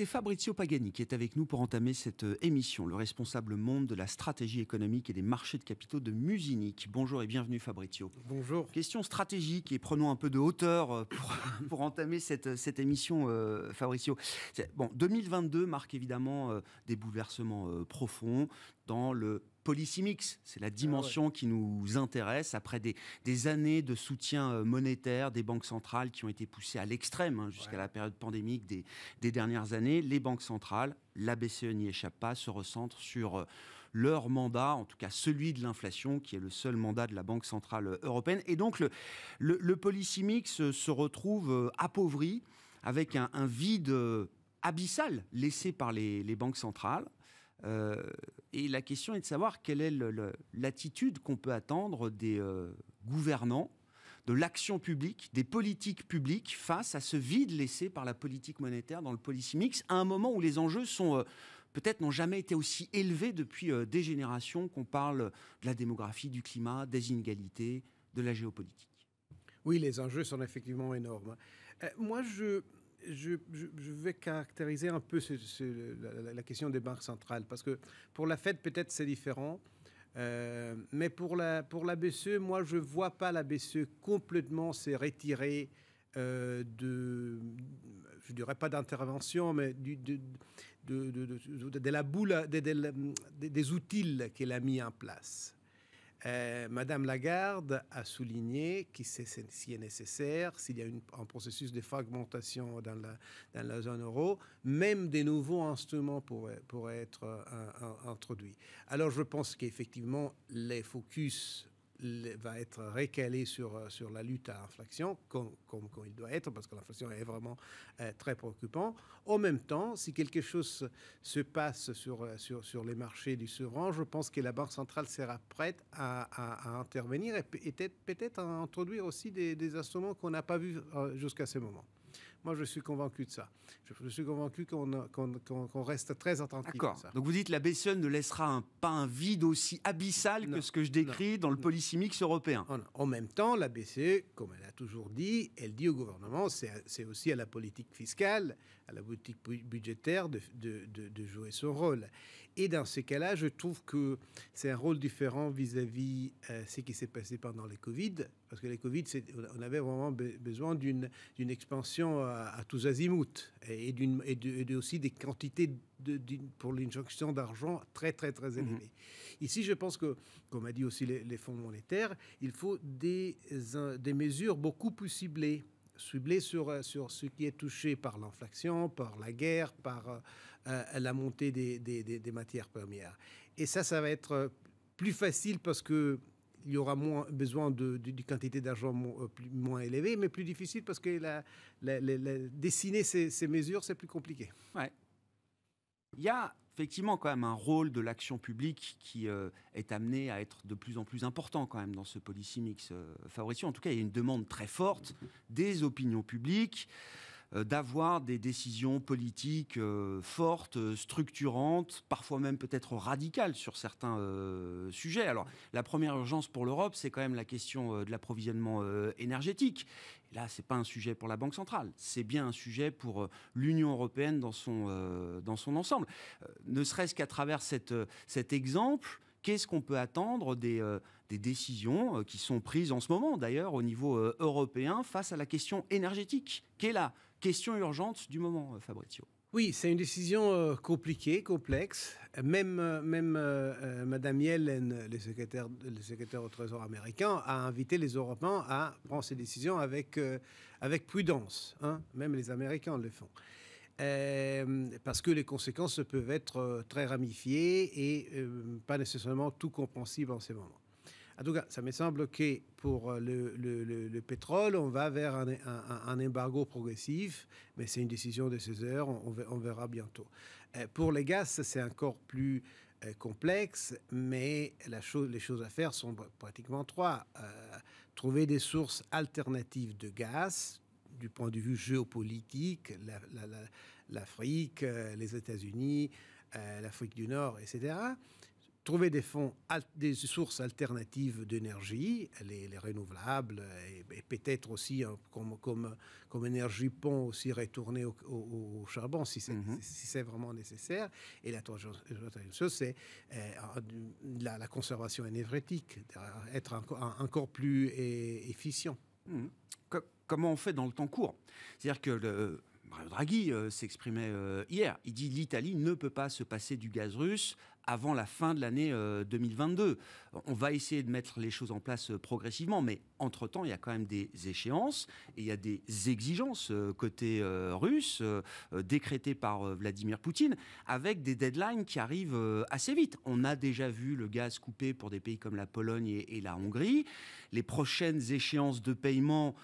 c'est Fabrizio Pagani qui est avec nous pour entamer cette euh, émission, le responsable monde de la stratégie économique et des marchés de capitaux de Musinic. Bonjour et bienvenue Fabrizio. Bonjour. Question stratégique et prenons un peu de hauteur euh, pour, entamer cette, euh, cette émission, Fabrizio. Bon, 2022 marque évidemment des bouleversements profonds dans le Polysimix, C'est la ah dimension qui nous intéresse après des, années de soutien euh, monétaire des banques centrales qui ont été poussées à l'extrême hein, jusqu'à la période pandémique des, dernières années. Les banques centrales, la BCE n'y échappe pas, se recentrent sur euh, leur mandat, en tout cas celui de l'inflation, qui est le seul mandat de la Banque centrale euh, européenne. Et donc le, le, se, retrouve appauvri avec un, vide abyssal laissé par les banques centrales euh, et la question est de savoir quelle est l'attitude qu'on peut attendre des euh, gouvernants, de l'action publique, des politiques publiques face à ce vide laissé par la politique monétaire dans le policy mix, à un moment où les enjeux sont euh, peut-être n'ont jamais été aussi élevés depuis des générations qu'on parle de la démographie, du climat, des inégalités, de la géopolitique. Oui, les enjeux sont effectivement énormes. moi, je, je, vais caractériser un peu la, question des banques centrales, parce que pour la Fed, peut-être c'est différent. Euh, mais pour la, pour la BCE, moi, je ne vois pas la BCE complètement se retirer euh, de, je dirais pas d'intervention, mais de, de, de, de, la boule, des outils qu'elle a mis en place. Euh, Madame Lagarde a souligné que si est nécessaire, s'il y a un processus de fragmentation dans la, dans la zone euro, même des nouveaux instruments pourraient, être euh, introduits. Alors je pense qu'effectivement, les focus va être récalé sur, euh, sur la lutte à l'inflation, comme, comme, il doit être, parce que l'inflation est vraiment euh, très préoccupante. En même temps, si quelque chose se passe sur, euh, sur, sur les marchés du souverain, je pense que la Banque centrale sera prête à, intervenir et peut-être peut à introduire aussi des, des instruments qu'on n'a pas vus jusqu'à ce moment. Moi, je suis convaincu de ça. Je, suis convaincu qu'on reste très attentif. D'accord. Donc vous dites la BCE ne laissera un, pas un vide aussi abyssal que ce que je décris dans le non. polysémique européen. En même temps, la BCE, comme elle a toujours dit, elle dit au gouvernement, c'est aussi à la politique fiscale, à la politique budgétaire de jouer son rôle. Et dans ces cas-là, je trouve que c'est un rôle différent vis-à-vis de euh, ce qui s'est passé pendant les Covid, parce que les Covid, on avait vraiment besoin d'une expansion à, tous azimuts et, et, aussi des quantités de, pour l'injection d'argent très, très, très mhm. élevées. Ici, je pense que, comme a dit aussi les, fonds monétaires, il faut des, euh, des mesures beaucoup plus ciblées ciblées sur, euh, sur ce qui est touché par l'inflation, par la guerre, par euh, la montée des, matières premières. Et ça, ça va être euh, plus facile parce que il y aura moins besoin de, quantité d'argent moins, euh, moins élevée, mais plus difficile parce que la, dessiner ces, mesures, c'est plus compliqué. Ouais. Il y a effectivement quand même un rôle de l'action publique qui est amené à être de plus en plus important quand même dans ce policy mix euh, En tout cas, il y a une demande très forte des opinions publiques. Euh, d'avoir des décisions politiques euh, fortes, structurantes, parfois même peut-être radicales sur certains euh, sujets. Alors, la première urgence pour l'Europe, c'est quand même la question de l'approvisionnement énergétique. Là, là, n'est pas un sujet pour la Banque centrale, c'est bien un sujet pour l'Union européenne dans son, dans son ensemble. ne serait-ce qu'à travers cet exemple, qu'est-ce qu'on peut attendre des, des décisions qui sont prises en ce moment, d'ailleurs, au niveau européen, face à la question énergétique, qui est là question urgente du moment, euh, Fabrizio. Oui, c'est une décision euh, compliquée, complexe. Même, euh, même Madame Yellen, le secrétaire, au Trésor américain, a invité les Européens à prendre ces décisions avec, avec prudence. Hein. Même les Américains le font. parce que les conséquences peuvent être très ramifiées et pas nécessairement tout compréhensibles en ces moments. En tout cas, ça me semble que pour euh, le, pétrole, on va vers un, embargo progressif, mais c'est une décision de ces heures, on, verra bientôt. Euh, pour les gaz, c'est encore plus euh, complexe, mais les choses à faire sont pratiquement trois. trouver des sources alternatives de gaz, du point de vue géopolitique, l'Afrique, les États-Unis, l'Afrique du Nord, etc trouver des fonds, des sources alternatives d'énergie, les, renouvelables, et, peut-être aussi hein, comme, comme, comme énergie pont aussi retourner au, charbon mhm. si c'est vraiment nécessaire. Et la troisième chose, c'est euh, la, conservation énergétique, euh, être encore, encore plus efficient. Mhm. Comment on fait dans le temps court C'est-à-dire que le, Mario Draghi euh, s'exprimait hier. Il dit l'Italie ne peut pas se passer du gaz russe avant la fin de l'année 2022. Euh, On va essayer de mettre les choses en place euh, progressivement, mais entre-temps, il y a quand même des échéances et il y a des exigences euh, côté russe décrétées par Vladimir Poutine avec des deadlines qui arrivent assez vite. On a déjà vu le gaz coupé pour des pays comme la Pologne et, la Hongrie. Les prochaines échéances de paiement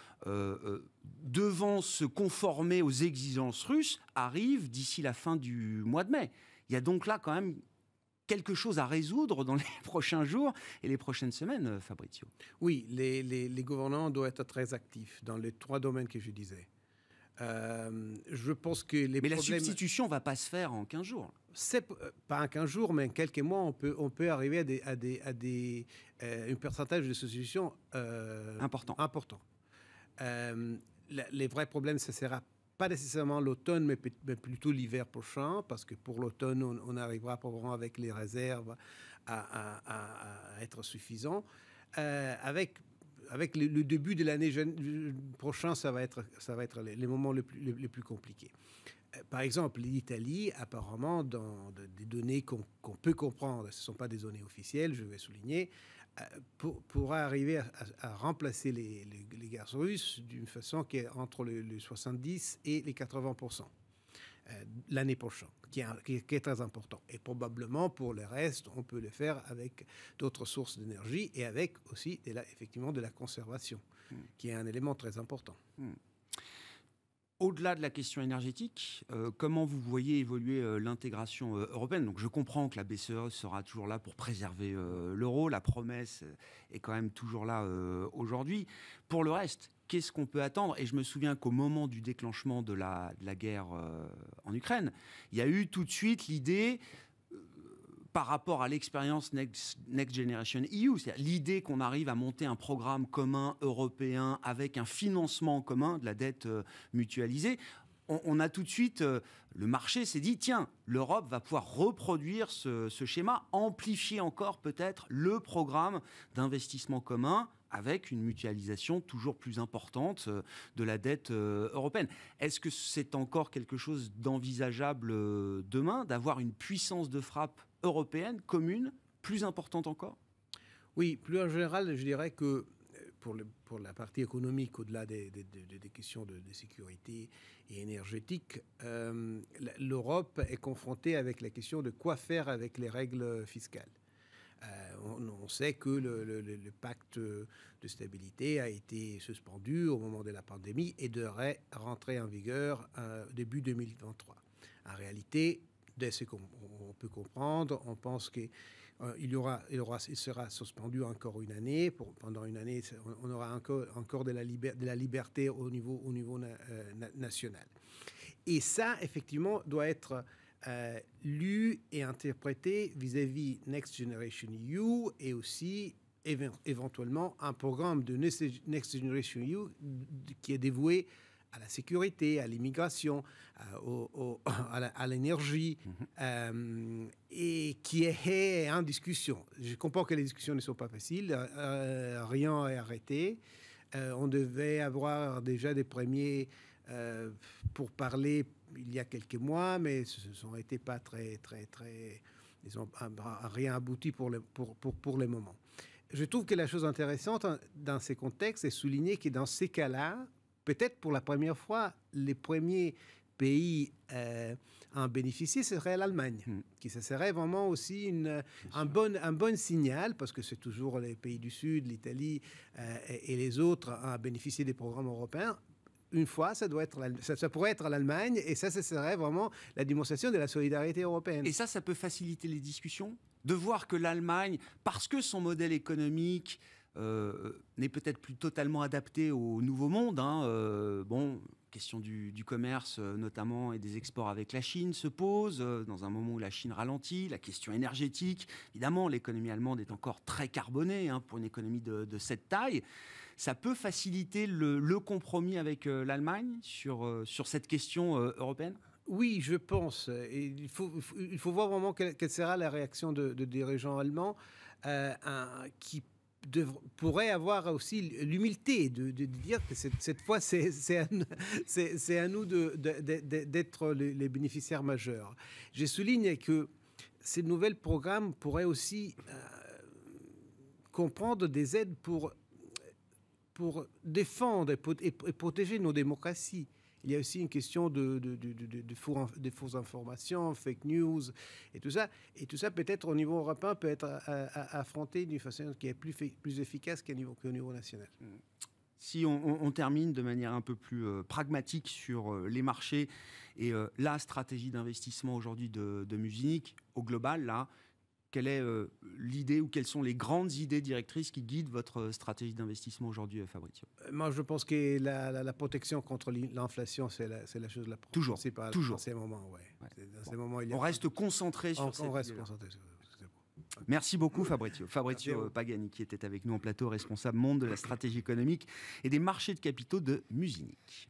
devant se conformer aux exigences russes arrivent d'ici la fin du mois de mai. Il y a donc là quand même quelque chose à résoudre dans les prochains jours et les prochaines semaines, euh, Fabrizio. Oui, les, gouvernants doivent être très actifs dans les trois domaines que je disais. Euh, je pense que les Mais la substitution va pas se faire en 15 jours. C'est euh, pas en 15 jours, mais en quelques mois, on peut, on peut arriver à, des, des, à des, un pourcentage de substitution important. important. les vrais problèmes, ce sera pas nécessairement l'automne, mais, plutôt l'hiver prochain, parce que pour l'automne, on, arrivera probablement avec les réserves à, être suffisant. Euh, avec avec le, début de l'année euh, prochaine, ça va être, ça va être les, moments plus, les plus compliqués par exemple, l'Italie, apparemment, dans des données qu'on peut comprendre, ce ne sont pas des données officielles, je vais souligner, euh, pour, pourra arriver à, remplacer les, gaz russes d'une façon qui est entre les 70 et les 80 euh, l'année prochaine, qui est, qui, est, très important. Et probablement, pour le reste, on peut le faire avec d'autres sources d'énergie et avec aussi, effectivement, de la conservation, hmm. qui est un élément très important. Hmm. Au-delà de la question énergétique, euh, comment vous voyez évoluer euh, l'intégration euh, européenne Donc je comprends que la BCE sera toujours là pour préserver l'euro, la promesse est quand même toujours là aujourd'hui. Pour le reste, qu'est-ce qu'on peut attendre Et je me souviens qu'au moment du déclenchement de la, de la guerre en Ukraine, il y a eu tout de suite l'idée par rapport à l'expérience Next, Generation EU, c'est-à-dire l'idée qu'on arrive à monter un programme commun européen avec un financement commun de la dette euh, mutualisée, on, a tout de suite, euh, le marché s'est dit, tiens, l'Europe va pouvoir reproduire ce schéma, amplifier encore peut-être le programme d'investissement commun avec une mutualisation toujours plus importante euh, de la dette européenne. Est-ce que c'est encore quelque chose d'envisageable demain, d'avoir une puissance de frappe européenne commune plus importante encore Oui, plus en général, je dirais que euh, pour, le, pour la partie économique, au-delà des, questions de, sécurité et énergétique, euh, l'Europe est confrontée avec la question de quoi faire avec les règles fiscales. Euh, on, sait que le, pacte de stabilité a été suspendu au moment de la pandémie et devrait rentrer en vigueur début 2023. En réalité, dès ce qu'on peut comprendre. On pense qu'il euh, aura, il aura, sera suspendu encore une année. Pour, pendant une année, on, aura encore, encore de, la de la liberté au niveau, au niveau euh, national. Et ça, effectivement, doit être euh, lu et interprété vis-à-vis -vis Next Generation EU et aussi éventuellement un programme de Next Generation EU qui est dévoué à la sécurité, à l'immigration, à, l'énergie, mhm. euh, et qui est en discussion. Je comprends que les discussions ne sont pas faciles, euh, euh, rien n'est arrêté. on devait avoir déjà des premiers pour parler il y a quelques mois, mais ce n'ont été pas très, très, très... Ils n'ont rien abouti pour le, pour, pour, pour moment. Je trouve que la chose intéressante hein, dans ces contextes est souligner que dans ces cas-là, peut-être pour la première fois, les premiers pays à euh, en bénéficier ce serait l'Allemagne, hmm. qui ce serait vraiment aussi une, un, bon, un bon signal, parce que c'est toujours les pays du Sud, l'Italie euh, et, les autres à bénéficier des programmes européens. Une fois, ça, doit être ça pourrait être l'Allemagne, et ça, ce serait vraiment la démonstration de la solidarité européenne. Et ça, ça peut faciliter les discussions de voir que l'Allemagne, parce que son modèle économique, euh, n'est peut-être plus totalement adapté au nouveau monde. Hein. Euh, bon, question du, commerce euh, notamment et des exports avec la Chine se pose dans un moment où la Chine ralentit. La question énergétique, évidemment, l'économie allemande est encore très carbonée hein, pour une économie de, cette taille. Ça peut faciliter le, compromis avec l'Allemagne sur, sur cette question européenne oui, je pense. il, faut, il faut voir vraiment quelle, sera la réaction de, dirigeants allemands qui pourrait avoir aussi l'humilité de, dire que cette, fois, c'est à, nous d'être les, bénéficiaires majeurs. Je souligne que ces nouveaux programmes pourraient aussi euh, comprendre des aides pour, pour défendre et, protéger nos démocraties il y a aussi une question de, de, de, fausses informations, fake news et tout ça. Et tout ça, peut-être au niveau européen, peut être euh, euh, euh, affronté d'une façon qui est plus, plus efficace qu'au niveau, niveau national. Mmh. Si on, termine de manière un peu plus pragmatique sur les marchés et la stratégie d'investissement aujourd'hui de, de Musinic, au global, là, quelle est euh, l'idée ou quelles sont les grandes idées directrices qui guident votre euh, stratégie d'investissement aujourd'hui, euh, Fabrizio Moi, je pense que la, protection contre l'inflation, c'est la, chose la toujours, principale. Toujours. Dans ouais. Dans ces moments il on reste concentré sur on, on reste concentré sur Merci beaucoup Fabrizio. Fabrizio Pagani qui était avec nous en plateau, responsable monde de la stratégie économique et des marchés de capitaux de Musinique.